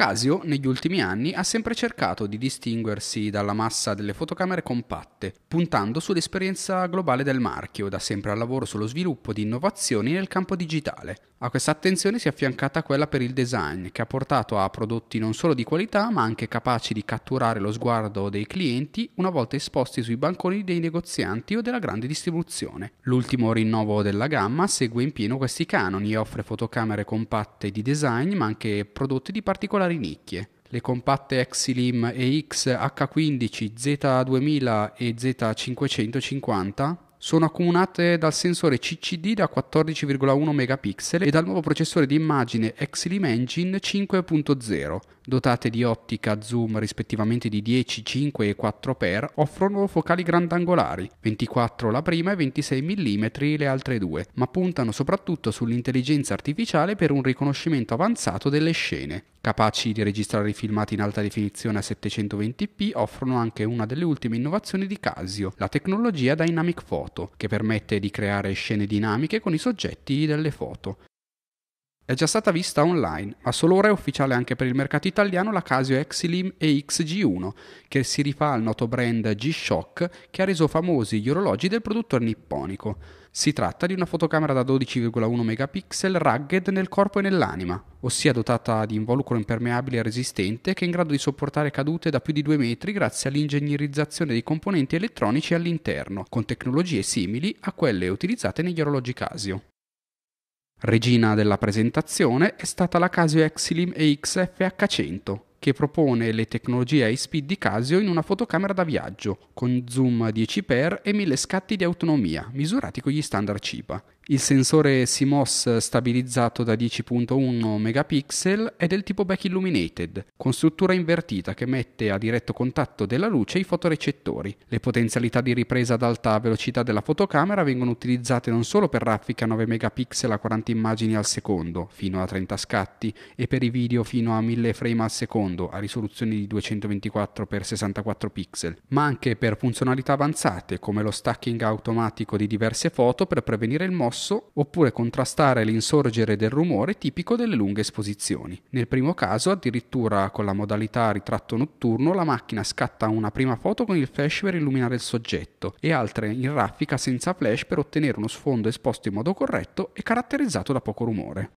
Casio negli ultimi anni ha sempre cercato di distinguersi dalla massa delle fotocamere compatte, puntando sull'esperienza globale del marchio, da sempre al lavoro sullo sviluppo di innovazioni nel campo digitale. A questa attenzione si è affiancata quella per il design, che ha portato a prodotti non solo di qualità, ma anche capaci di catturare lo sguardo dei clienti una volta esposti sui banconi dei negozianti o della grande distribuzione. L'ultimo rinnovo della gamma segue in pieno questi canoni e offre fotocamere compatte di design, ma anche prodotti di particolare nicchie. Le compatte Exilim EX H15, Z2000 e Z550 sono accomunate dal sensore CCD da 14,1 megapixel e dal nuovo processore di immagine Exilim Engine 5.0. Dotate di ottica zoom rispettivamente di 10, 5 e 4x, offrono focali grandangolari, 24 la prima e 26 mm le altre due, ma puntano soprattutto sull'intelligenza artificiale per un riconoscimento avanzato delle scene. Capaci di registrare i filmati in alta definizione a 720p, offrono anche una delle ultime innovazioni di Casio, la tecnologia Dynamic Photo, che permette di creare scene dinamiche con i soggetti delle foto. È già stata vista online, ma solo ora è ufficiale anche per il mercato italiano la Casio Exilim EXG1, che si rifà al noto brand G-Shock che ha reso famosi gli orologi del produttore nipponico. Si tratta di una fotocamera da 12,1 megapixel rugged nel corpo e nell'anima, ossia dotata di involucro impermeabile e resistente che è in grado di sopportare cadute da più di 2 metri grazie all'ingegnerizzazione dei componenti elettronici all'interno, con tecnologie simili a quelle utilizzate negli orologi Casio. Regina della presentazione è stata la Casio Exilim EX FH100, che propone le tecnologie high-speed di Casio in una fotocamera da viaggio, con zoom 10x e 1000 scatti di autonomia, misurati con gli standard CIPA. Il sensore CMOS stabilizzato da 10.1 megapixel è del tipo back illuminated, con struttura invertita che mette a diretto contatto della luce i fotorecettori. Le potenzialità di ripresa ad alta velocità della fotocamera vengono utilizzate non solo per raffica 9 megapixel a 40 immagini al secondo, fino a 30 scatti, e per i video fino a 1000 frame al secondo, mondo a risoluzioni di 224x64 pixel, ma anche per funzionalità avanzate come lo stacking automatico di diverse foto per prevenire il mosso oppure contrastare l'insorgere del rumore tipico delle lunghe esposizioni. Nel primo caso, addirittura con la modalità ritratto notturno, la macchina scatta una prima foto con il flash per illuminare il soggetto e altre in raffica senza flash per ottenere uno sfondo esposto in modo corretto e caratterizzato da poco rumore.